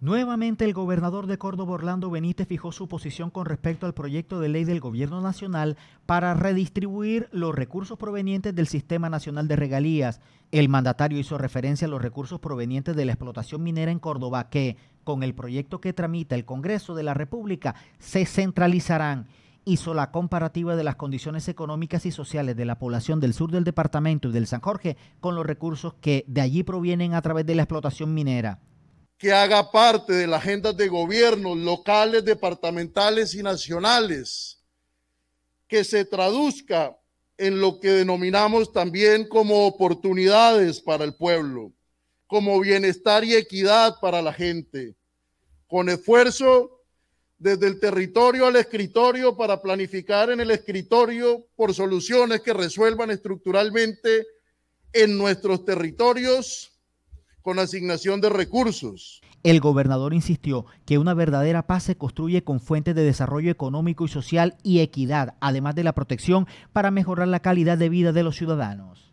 Nuevamente el gobernador de Córdoba Orlando Benítez fijó su posición con respecto al proyecto de ley del gobierno nacional para redistribuir los recursos provenientes del Sistema Nacional de Regalías. El mandatario hizo referencia a los recursos provenientes de la explotación minera en Córdoba que, con el proyecto que tramita el Congreso de la República, se centralizarán hizo la comparativa de las condiciones económicas y sociales de la población del sur del departamento y del San Jorge con los recursos que de allí provienen a través de la explotación minera que haga parte de las agendas de gobiernos locales, departamentales y nacionales, que se traduzca en lo que denominamos también como oportunidades para el pueblo, como bienestar y equidad para la gente, con esfuerzo desde el territorio al escritorio para planificar en el escritorio por soluciones que resuelvan estructuralmente en nuestros territorios con asignación de recursos. El gobernador insistió que una verdadera paz se construye con fuentes de desarrollo económico y social y equidad, además de la protección para mejorar la calidad de vida de los ciudadanos.